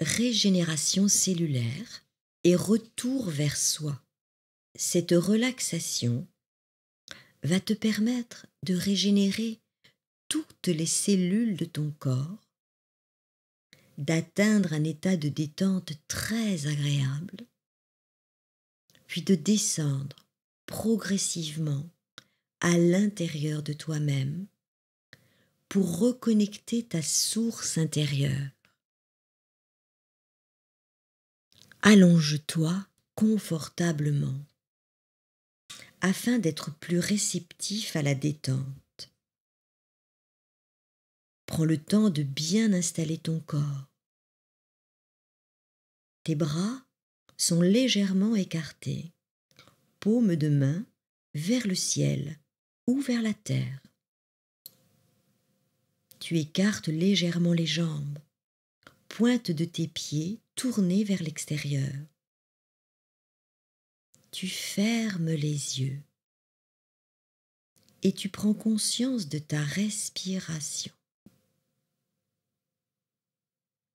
régénération cellulaire et retour vers soi. Cette relaxation va te permettre de régénérer toutes les cellules de ton corps, d'atteindre un état de détente très agréable, puis de descendre progressivement à l'intérieur de toi-même pour reconnecter ta source intérieure Allonge-toi confortablement afin d'être plus réceptif à la détente. Prends le temps de bien installer ton corps. Tes bras sont légèrement écartés, paume de main vers le ciel ou vers la terre. Tu écartes légèrement les jambes, pointes de tes pieds tourner vers l'extérieur. Tu fermes les yeux et tu prends conscience de ta respiration.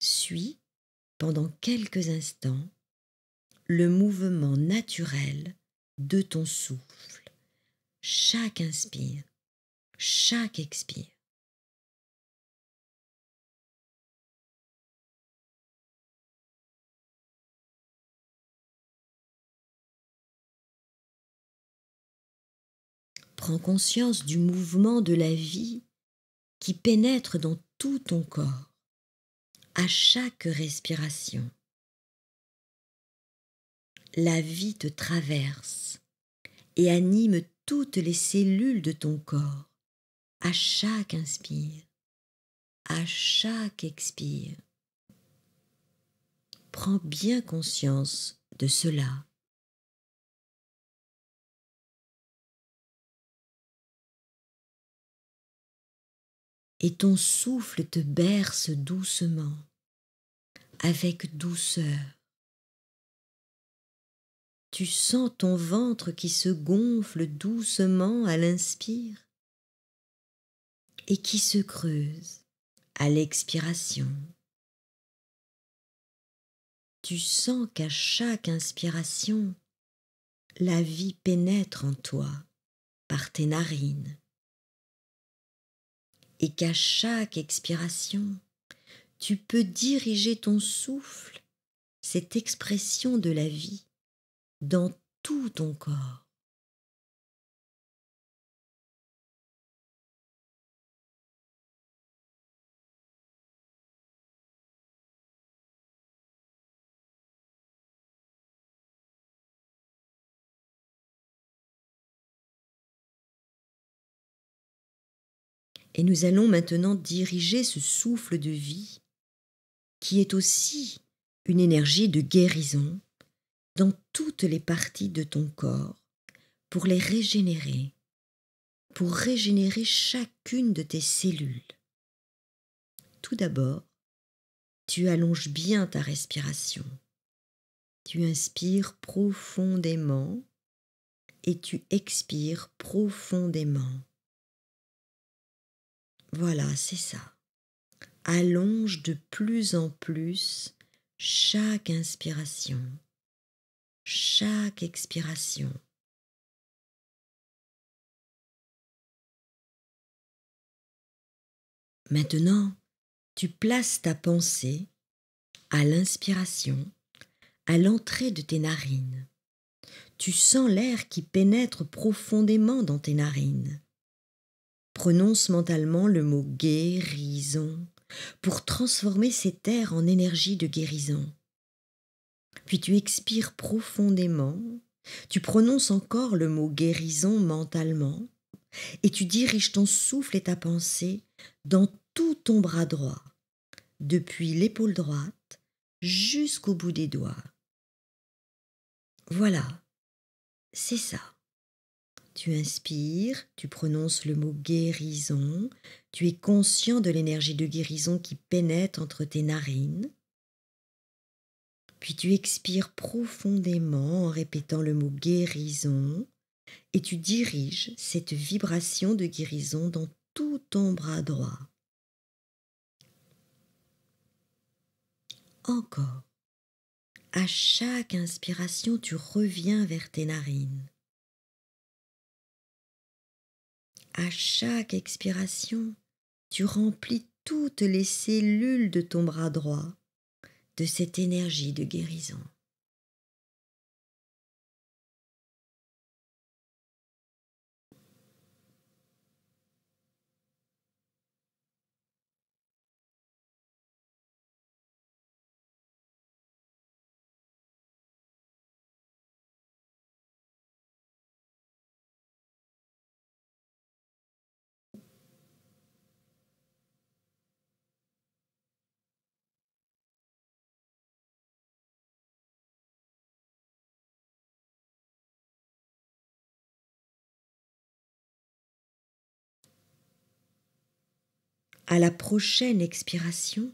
Suis, pendant quelques instants, le mouvement naturel de ton souffle. Chaque inspire, chaque expire. prends conscience du mouvement de la vie qui pénètre dans tout ton corps, à chaque respiration. La vie te traverse et anime toutes les cellules de ton corps, à chaque inspire, à chaque expire. Prends bien conscience de cela. et ton souffle te berce doucement, avec douceur. Tu sens ton ventre qui se gonfle doucement à l'inspire et qui se creuse à l'expiration. Tu sens qu'à chaque inspiration, la vie pénètre en toi par tes narines et qu'à chaque expiration, tu peux diriger ton souffle, cette expression de la vie, dans tout ton corps. Et nous allons maintenant diriger ce souffle de vie qui est aussi une énergie de guérison dans toutes les parties de ton corps pour les régénérer, pour régénérer chacune de tes cellules. Tout d'abord, tu allonges bien ta respiration. Tu inspires profondément et tu expires profondément. Voilà, c'est ça. Allonge de plus en plus chaque inspiration, chaque expiration. Maintenant, tu places ta pensée à l'inspiration, à l'entrée de tes narines. Tu sens l'air qui pénètre profondément dans tes narines prononce mentalement le mot guérison pour transformer ces terres en énergie de guérison. Puis tu expires profondément, tu prononces encore le mot guérison mentalement, et tu diriges ton souffle et ta pensée dans tout ton bras droit, depuis l'épaule droite jusqu'au bout des doigts. Voilà, c'est ça. Tu inspires, tu prononces le mot guérison, tu es conscient de l'énergie de guérison qui pénètre entre tes narines. Puis tu expires profondément en répétant le mot guérison et tu diriges cette vibration de guérison dans tout ton bras droit. Encore. À chaque inspiration, tu reviens vers tes narines. à chaque expiration, tu remplis toutes les cellules de ton bras droit de cette énergie de guérison. à la prochaine expiration,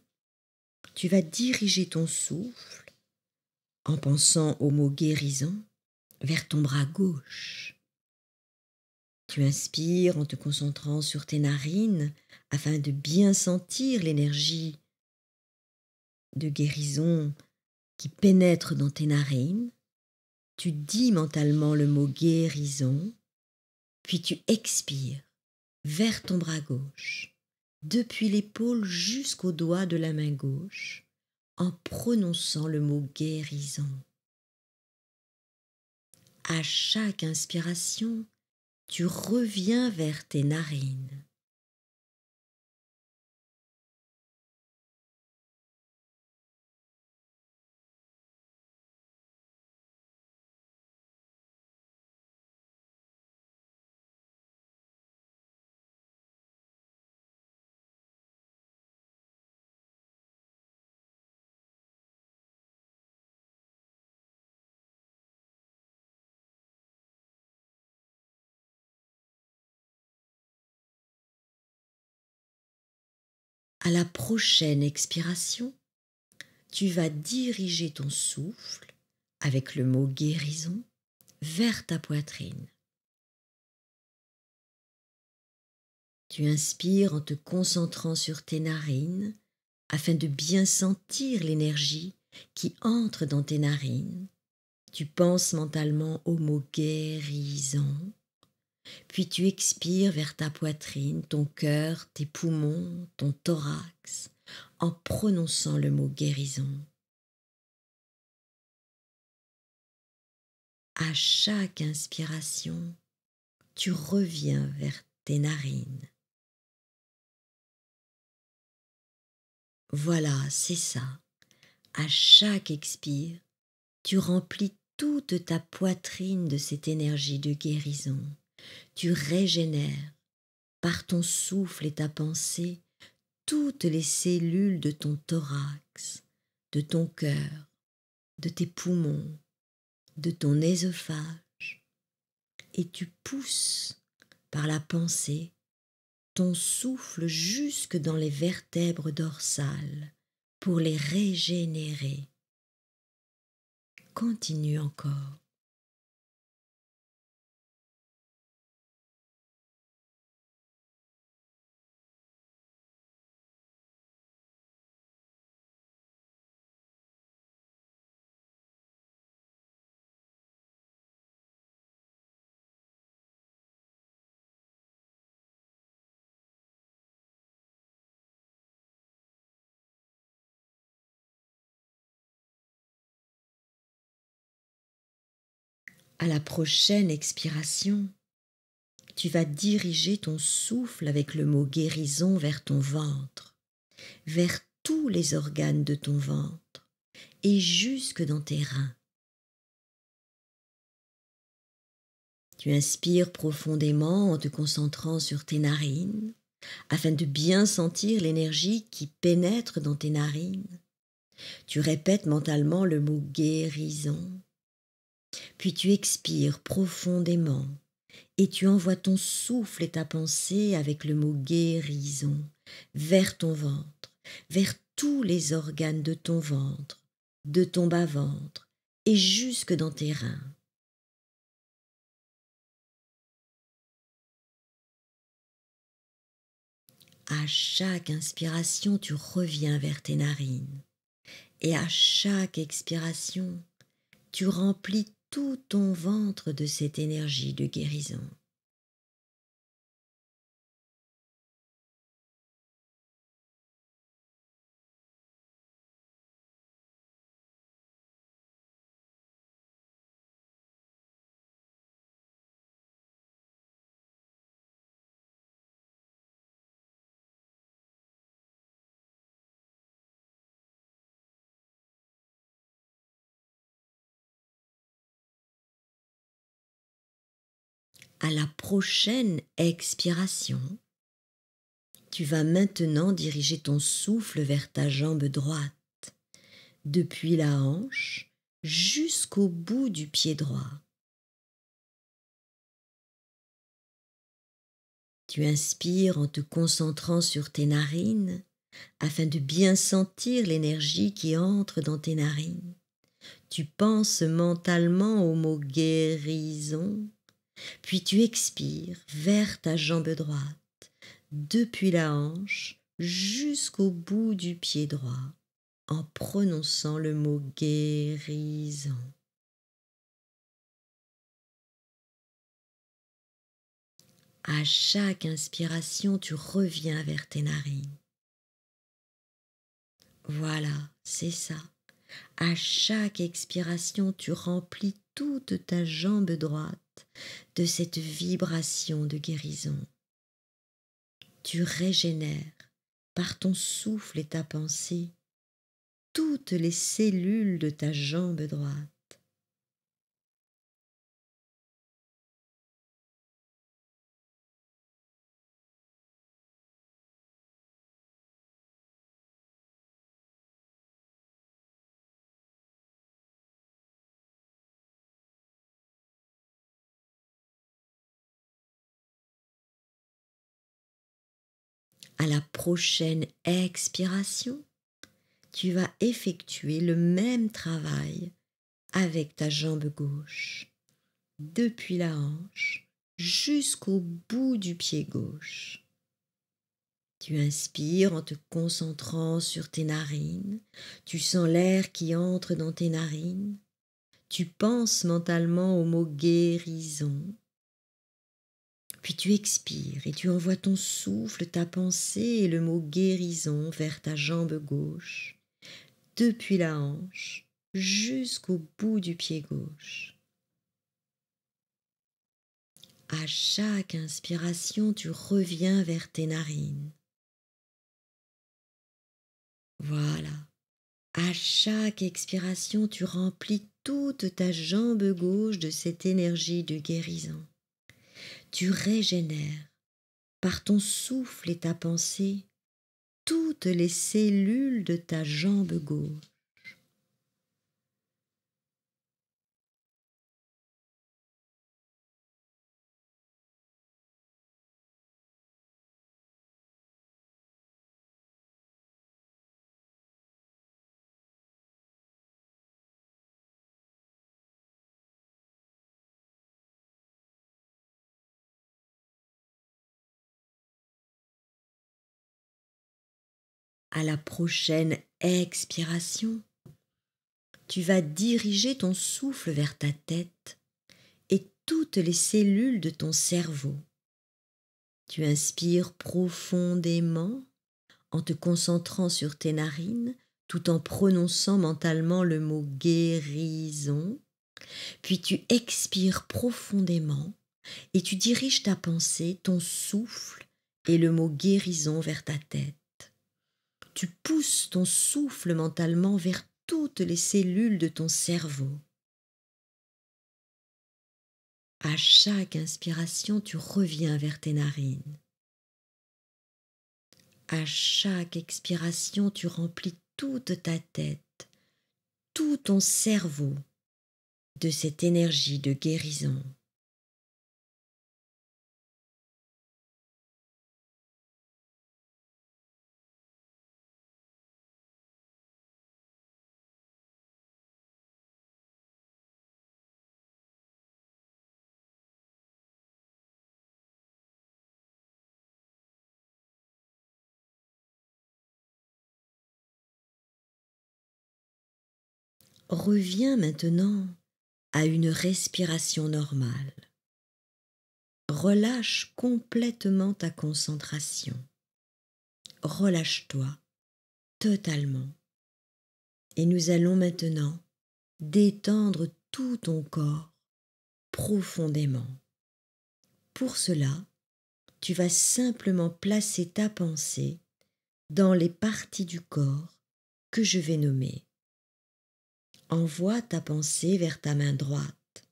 tu vas diriger ton souffle, en pensant au mot guérison, vers ton bras gauche. Tu inspires en te concentrant sur tes narines afin de bien sentir l'énergie de guérison qui pénètre dans tes narines. Tu dis mentalement le mot guérison, puis tu expires vers ton bras gauche depuis l'épaule jusqu'au doigt de la main gauche, en prononçant le mot guérison. À chaque inspiration, tu reviens vers tes narines. à la prochaine expiration, tu vas diriger ton souffle avec le mot guérison vers ta poitrine. Tu inspires en te concentrant sur tes narines afin de bien sentir l'énergie qui entre dans tes narines. Tu penses mentalement au mot guérison puis tu expires vers ta poitrine, ton cœur, tes poumons, ton thorax, en prononçant le mot guérison. À chaque inspiration, tu reviens vers tes narines. Voilà, c'est ça. À chaque expire, tu remplis toute ta poitrine de cette énergie de guérison. Tu régénères par ton souffle et ta pensée toutes les cellules de ton thorax, de ton cœur, de tes poumons, de ton ésophage, et tu pousses par la pensée ton souffle jusque dans les vertèbres dorsales pour les régénérer. Continue encore. à la prochaine expiration, tu vas diriger ton souffle avec le mot guérison vers ton ventre, vers tous les organes de ton ventre et jusque dans tes reins. Tu inspires profondément en te concentrant sur tes narines afin de bien sentir l'énergie qui pénètre dans tes narines. Tu répètes mentalement le mot guérison puis tu expires profondément et tu envoies ton souffle et ta pensée avec le mot guérison vers ton ventre, vers tous les organes de ton ventre, de ton bas-ventre et jusque dans tes reins. À chaque inspiration, tu reviens vers tes narines. Et à chaque expiration, tu remplis tout ton ventre de cette énergie de guérison. à la prochaine expiration, tu vas maintenant diriger ton souffle vers ta jambe droite, depuis la hanche jusqu'au bout du pied droit. Tu inspires en te concentrant sur tes narines afin de bien sentir l'énergie qui entre dans tes narines. Tu penses mentalement au mot guérison puis tu expires vers ta jambe droite, depuis la hanche jusqu'au bout du pied droit, en prononçant le mot guérison. À chaque inspiration, tu reviens vers tes narines. Voilà, c'est ça. À chaque expiration, tu remplis toute ta jambe droite de cette vibration de guérison. Tu régénères par ton souffle et ta pensée toutes les cellules de ta jambe droite à la prochaine expiration, tu vas effectuer le même travail avec ta jambe gauche, depuis la hanche jusqu'au bout du pied gauche. Tu inspires en te concentrant sur tes narines, tu sens l'air qui entre dans tes narines, tu penses mentalement au mot guérison puis tu expires et tu envoies ton souffle, ta pensée et le mot guérison vers ta jambe gauche, depuis la hanche jusqu'au bout du pied gauche. À chaque inspiration, tu reviens vers tes narines. Voilà. À chaque expiration, tu remplis toute ta jambe gauche de cette énergie de guérison tu régénères par ton souffle et ta pensée toutes les cellules de ta jambe gauche. à la prochaine expiration, tu vas diriger ton souffle vers ta tête et toutes les cellules de ton cerveau. Tu inspires profondément en te concentrant sur tes narines tout en prononçant mentalement le mot guérison, puis tu expires profondément et tu diriges ta pensée, ton souffle et le mot guérison vers ta tête tu pousses ton souffle mentalement vers toutes les cellules de ton cerveau. À chaque inspiration, tu reviens vers tes narines. À chaque expiration, tu remplis toute ta tête, tout ton cerveau de cette énergie de guérison. Reviens maintenant à une respiration normale. Relâche complètement ta concentration. Relâche-toi totalement. Et nous allons maintenant détendre tout ton corps profondément. Pour cela, tu vas simplement placer ta pensée dans les parties du corps que je vais nommer envoie ta pensée vers ta main droite,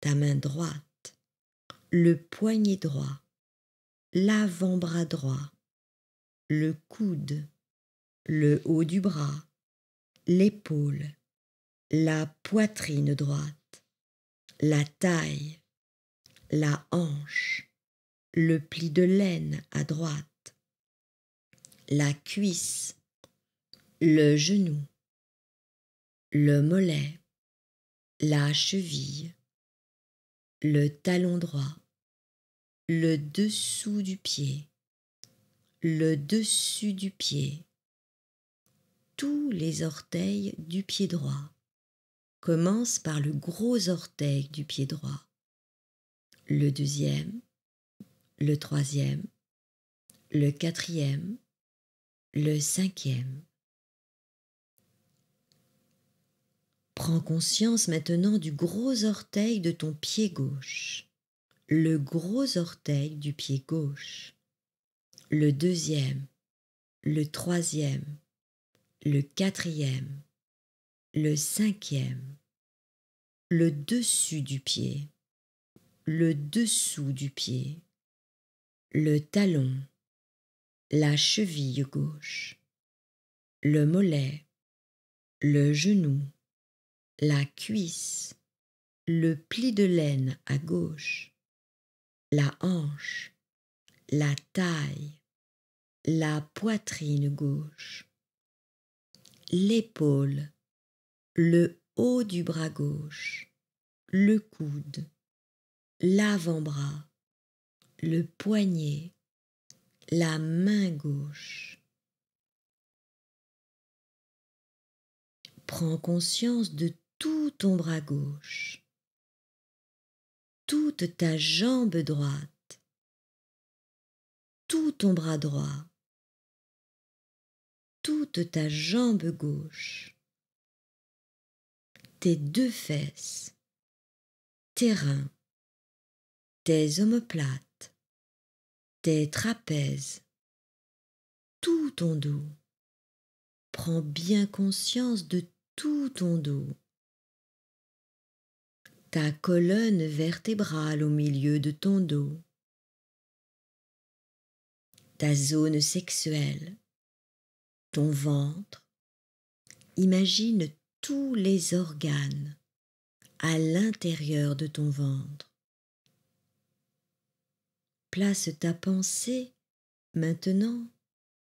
ta main droite, le poignet droit, l'avant-bras droit, le coude, le haut du bras, l'épaule, la poitrine droite, la taille, la hanche, le pli de laine à droite, la cuisse, le genou, le mollet, la cheville, le talon droit, le dessous du pied, le dessus du pied, tous les orteils du pied droit. commencent par le gros orteil du pied droit, le deuxième, le troisième, le quatrième, le cinquième. Prends conscience maintenant du gros orteil de ton pied gauche, le gros orteil du pied gauche, le deuxième, le troisième, le quatrième, le cinquième, le dessus du pied, le dessous du pied, le talon, la cheville gauche, le mollet, le genou, la cuisse, le pli de laine à gauche, la hanche, la taille, la poitrine gauche, l'épaule, le haut du bras gauche, le coude, l'avant-bras, le poignet, la main gauche. Prends conscience de tout ton bras gauche, toute ta jambe droite, tout ton bras droit, toute ta jambe gauche, tes deux fesses, tes reins, tes omoplates, tes trapèzes, tout ton dos. Prends bien conscience de tout ton dos ta colonne vertébrale au milieu de ton dos, ta zone sexuelle, ton ventre. Imagine tous les organes à l'intérieur de ton ventre. Place ta pensée maintenant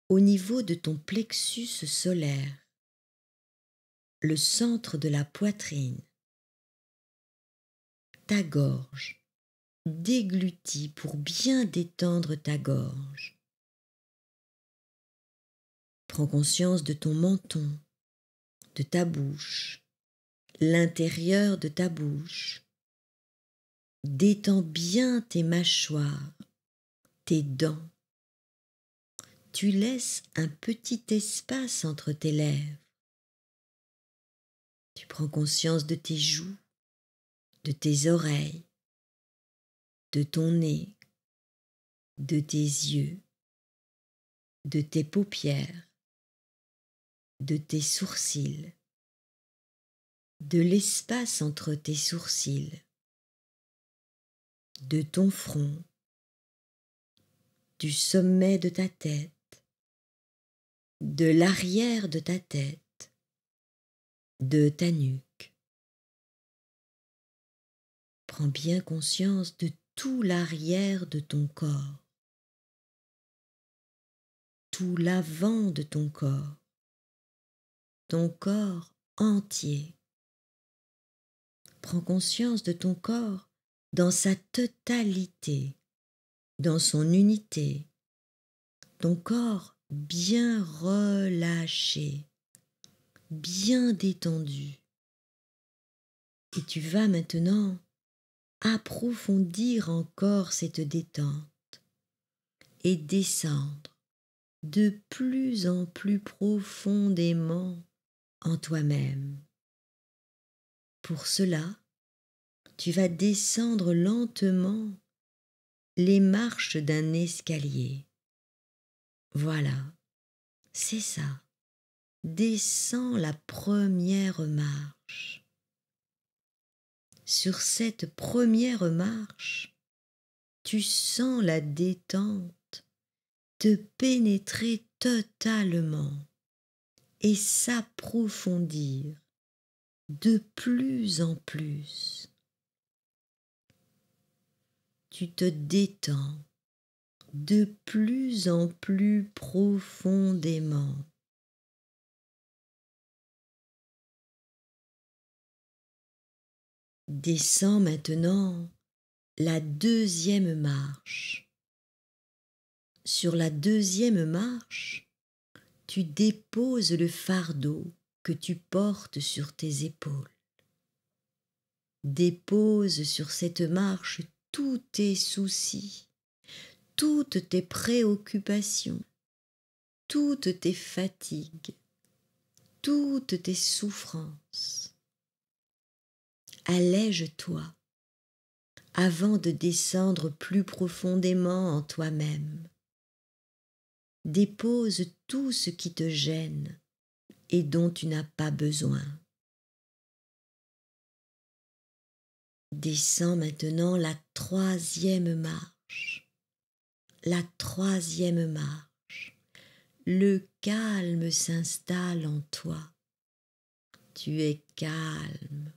au niveau de ton plexus solaire, le centre de la poitrine ta gorge. Déglutis pour bien détendre ta gorge. Prends conscience de ton menton, de ta bouche, l'intérieur de ta bouche. Détends bien tes mâchoires, tes dents. Tu laisses un petit espace entre tes lèvres. Tu prends conscience de tes joues, de tes oreilles, de ton nez, de tes yeux, de tes paupières, de tes sourcils, de l'espace entre tes sourcils, de ton front, du sommet de ta tête, de l'arrière de ta tête, de ta nuque Prends bien conscience de tout l'arrière de ton corps, tout l'avant de ton corps, ton corps entier. Prends conscience de ton corps dans sa totalité, dans son unité, ton corps bien relâché, bien détendu. Et tu vas maintenant approfondir encore cette détente et descendre de plus en plus profondément en toi-même. Pour cela, tu vas descendre lentement les marches d'un escalier. Voilà, c'est ça. Descends la première marche sur cette première marche, tu sens la détente te pénétrer totalement et s'approfondir de plus en plus. Tu te détends de plus en plus profondément. Descends maintenant la deuxième marche. Sur la deuxième marche, tu déposes le fardeau que tu portes sur tes épaules. Dépose sur cette marche tous tes soucis, toutes tes préoccupations, toutes tes fatigues, toutes tes souffrances allège-toi avant de descendre plus profondément en toi-même. Dépose tout ce qui te gêne et dont tu n'as pas besoin. Descends maintenant la troisième marche, la troisième marche. Le calme s'installe en toi. Tu es calme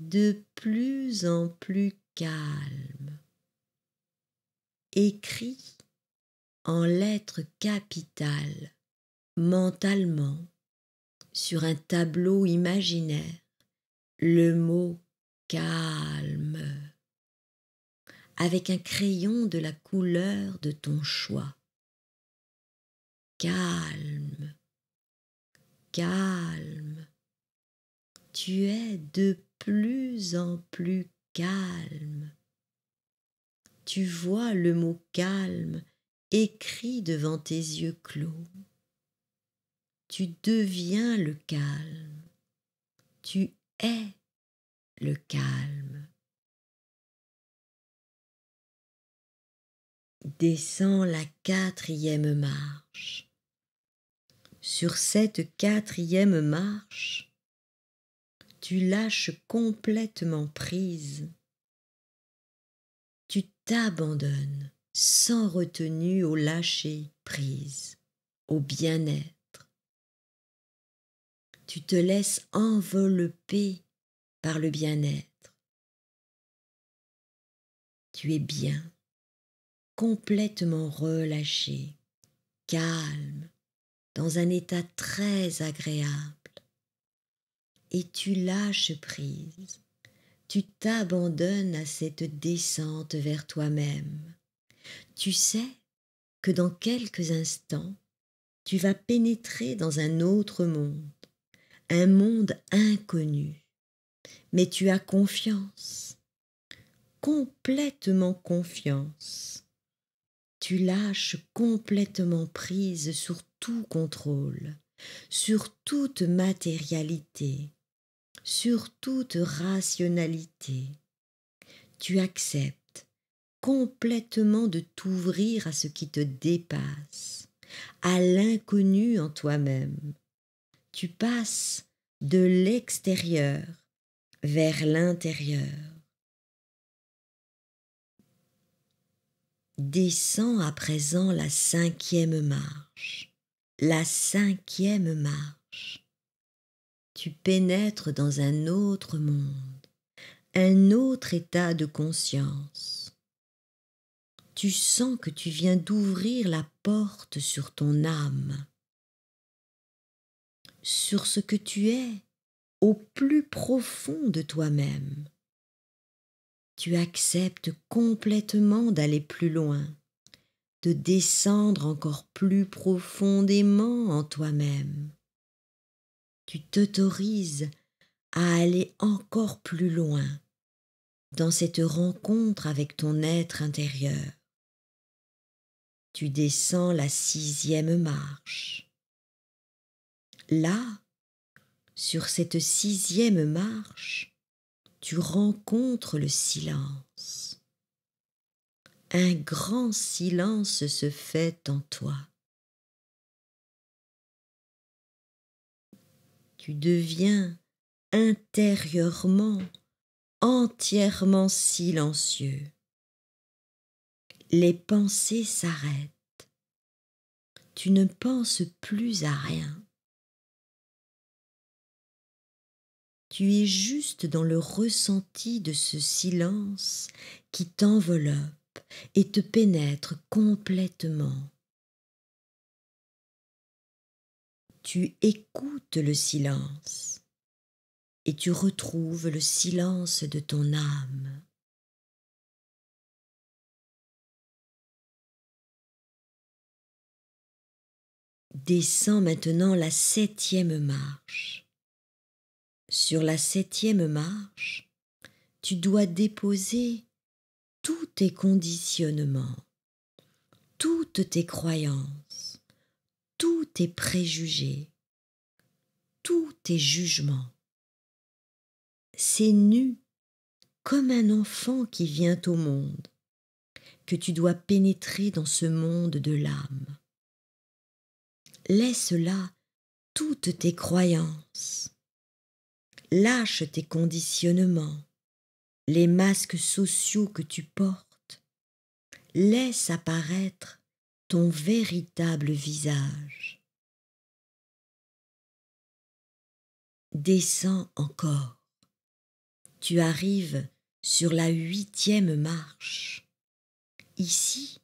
de plus en plus calme, écrit en lettres capitales mentalement sur un tableau imaginaire le mot calme avec un crayon de la couleur de ton choix. Calme, calme, tu es de plus en plus calme. Tu vois le mot calme écrit devant tes yeux clos. Tu deviens le calme. Tu es le calme. Descends la quatrième marche. Sur cette quatrième marche, tu lâches complètement prise. Tu t'abandonnes sans retenue au lâcher prise, au bien-être. Tu te laisses envelopper par le bien-être. Tu es bien, complètement relâché, calme, dans un état très agréable et tu lâches prise. Tu t'abandonnes à cette descente vers toi-même. Tu sais que dans quelques instants, tu vas pénétrer dans un autre monde, un monde inconnu. Mais tu as confiance, complètement confiance. Tu lâches complètement prise sur tout contrôle, sur toute matérialité, sur toute rationalité. Tu acceptes complètement de t'ouvrir à ce qui te dépasse, à l'inconnu en toi-même. Tu passes de l'extérieur vers l'intérieur. Descends à présent la cinquième marche. La cinquième marche tu pénètres dans un autre monde, un autre état de conscience. Tu sens que tu viens d'ouvrir la porte sur ton âme, sur ce que tu es au plus profond de toi-même. Tu acceptes complètement d'aller plus loin, de descendre encore plus profondément en toi-même tu t'autorises à aller encore plus loin dans cette rencontre avec ton être intérieur. Tu descends la sixième marche. Là, sur cette sixième marche, tu rencontres le silence. Un grand silence se fait en toi. tu deviens intérieurement entièrement silencieux. Les pensées s'arrêtent. Tu ne penses plus à rien. tu es juste dans le ressenti de ce silence qui t'enveloppe et te pénètre complètement. tu écoutes le silence et tu retrouves le silence de ton âme. Descends maintenant la septième marche. Sur la septième marche, tu dois déposer tous tes conditionnements, toutes tes croyances tous tes préjugés, tous tes jugements. C'est nu, comme un enfant qui vient au monde, que tu dois pénétrer dans ce monde de l'âme. Laisse là toutes tes croyances, lâche tes conditionnements, les masques sociaux que tu portes, laisse apparaître ton véritable visage. Descends encore. Tu arrives sur la huitième marche. Ici,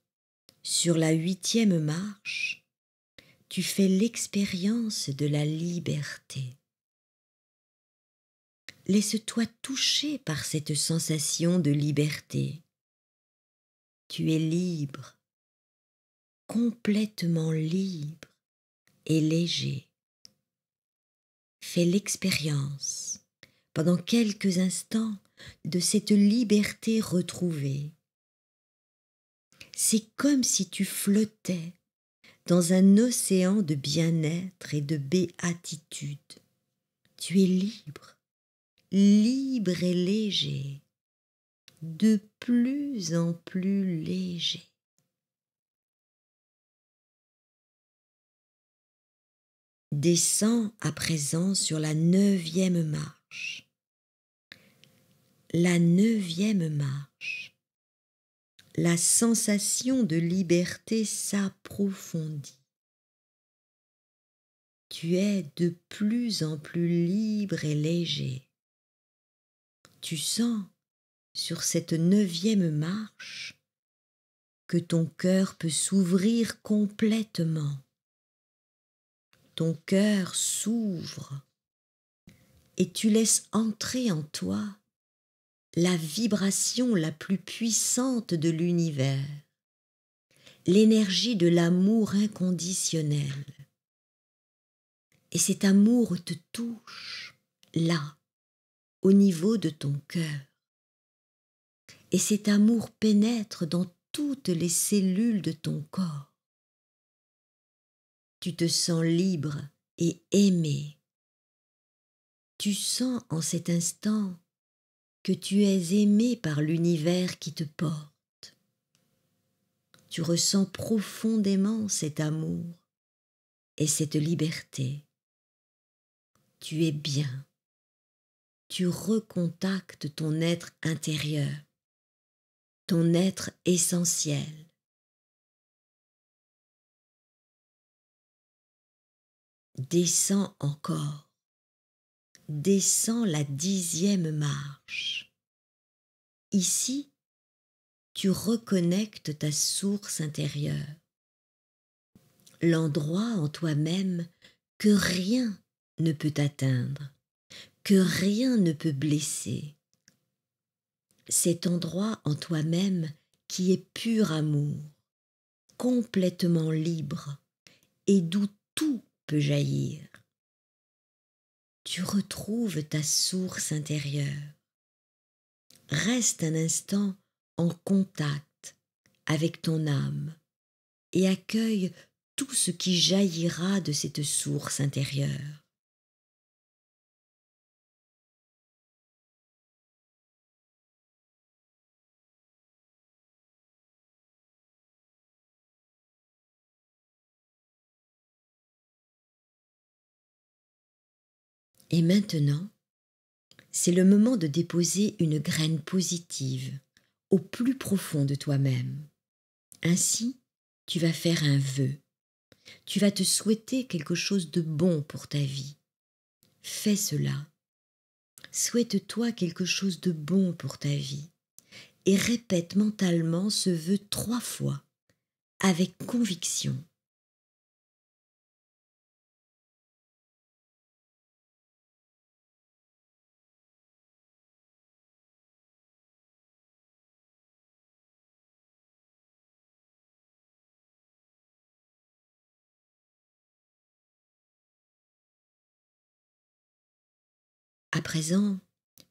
sur la huitième marche, tu fais l'expérience de la liberté. Laisse-toi toucher par cette sensation de liberté. Tu es libre complètement libre et léger. Fais l'expérience pendant quelques instants de cette liberté retrouvée. C'est comme si tu flottais dans un océan de bien-être et de béatitude. Tu es libre, libre et léger, de plus en plus léger. Descends à présent sur la neuvième marche. La neuvième marche. La sensation de liberté s'approfondit. Tu es de plus en plus libre et léger. Tu sens sur cette neuvième marche que ton cœur peut s'ouvrir complètement ton cœur s'ouvre et tu laisses entrer en toi la vibration la plus puissante de l'univers, l'énergie de l'amour inconditionnel. Et cet amour te touche là, au niveau de ton cœur. Et cet amour pénètre dans toutes les cellules de ton corps tu te sens libre et aimé. Tu sens en cet instant que tu es aimé par l'univers qui te porte. Tu ressens profondément cet amour et cette liberté. Tu es bien. Tu recontactes ton être intérieur, ton être essentiel. Descends encore. Descends la dixième marche. Ici, tu reconnectes ta source intérieure, l'endroit en toi-même que rien ne peut atteindre, que rien ne peut blesser. Cet endroit en toi-même qui est pur amour, complètement libre, et d'où tout tu retrouves ta source intérieure. Reste un instant en contact avec ton âme et accueille tout ce qui jaillira de cette source intérieure. Et maintenant, c'est le moment de déposer une graine positive au plus profond de toi-même. Ainsi, tu vas faire un vœu. Tu vas te souhaiter quelque chose de bon pour ta vie. Fais cela. Souhaite-toi quelque chose de bon pour ta vie et répète mentalement ce vœu trois fois, avec conviction. À présent,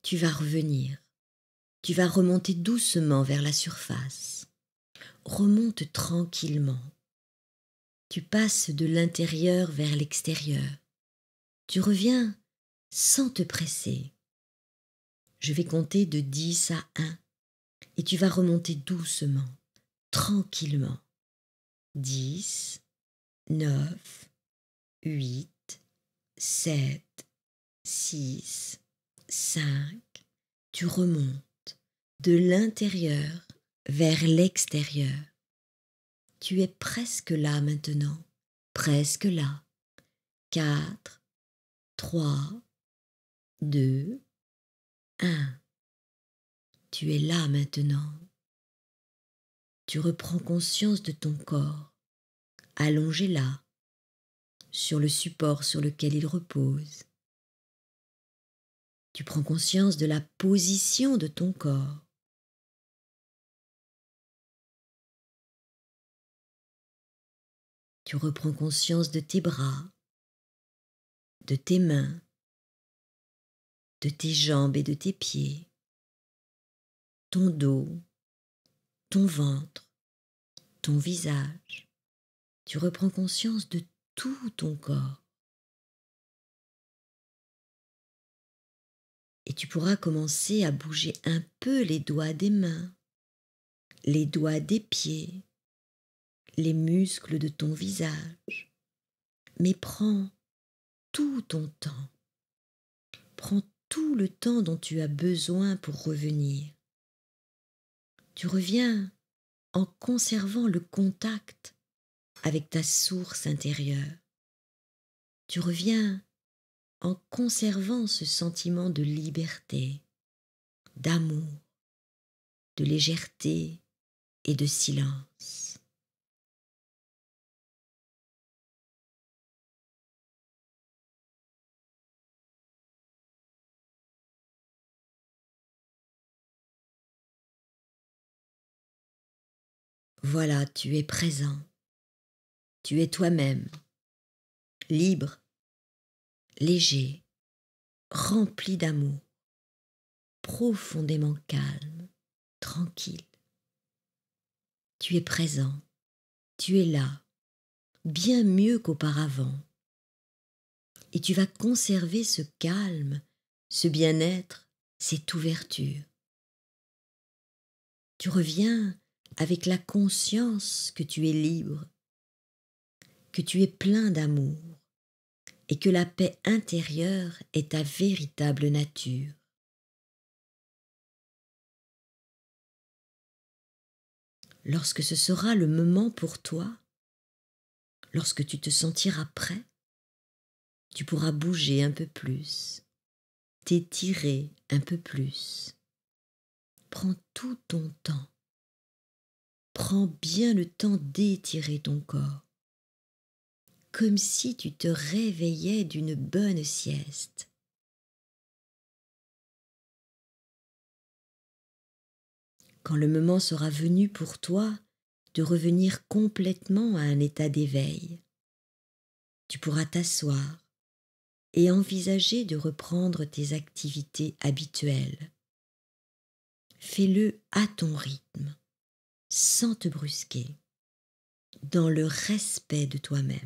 tu vas revenir. Tu vas remonter doucement vers la surface. Remonte tranquillement. Tu passes de l'intérieur vers l'extérieur. Tu reviens sans te presser. Je vais compter de 10 à 1 et tu vas remonter doucement, tranquillement. 10, 9, 8, 7, 6, 5. Tu remontes de l'intérieur vers l'extérieur. Tu es presque là maintenant, presque là. 4, 3, 2, 1. Tu es là maintenant. Tu reprends conscience de ton corps, allongé là, sur le support sur lequel il repose. Tu prends conscience de la position de ton corps. Tu reprends conscience de tes bras, de tes mains, de tes jambes et de tes pieds, ton dos, ton ventre, ton visage. Tu reprends conscience de tout ton corps. et tu pourras commencer à bouger un peu les doigts des mains, les doigts des pieds, les muscles de ton visage. Mais prends tout ton temps. Prends tout le temps dont tu as besoin pour revenir. Tu reviens en conservant le contact avec ta source intérieure. Tu reviens en conservant ce sentiment de liberté, d'amour, de légèreté et de silence. Voilà, tu es présent, tu es toi-même, libre léger, rempli d'amour, profondément calme, tranquille. Tu es présent, tu es là, bien mieux qu'auparavant. Et tu vas conserver ce calme, ce bien-être, cette ouverture. Tu reviens avec la conscience que tu es libre, que tu es plein d'amour et que la paix intérieure est ta véritable nature. Lorsque ce sera le moment pour toi, lorsque tu te sentiras prêt, tu pourras bouger un peu plus, t'étirer un peu plus. Prends tout ton temps. Prends bien le temps d'étirer ton corps comme si tu te réveillais d'une bonne sieste. Quand le moment sera venu pour toi de revenir complètement à un état d'éveil, tu pourras t'asseoir et envisager de reprendre tes activités habituelles. Fais-le à ton rythme, sans te brusquer, dans le respect de toi-même.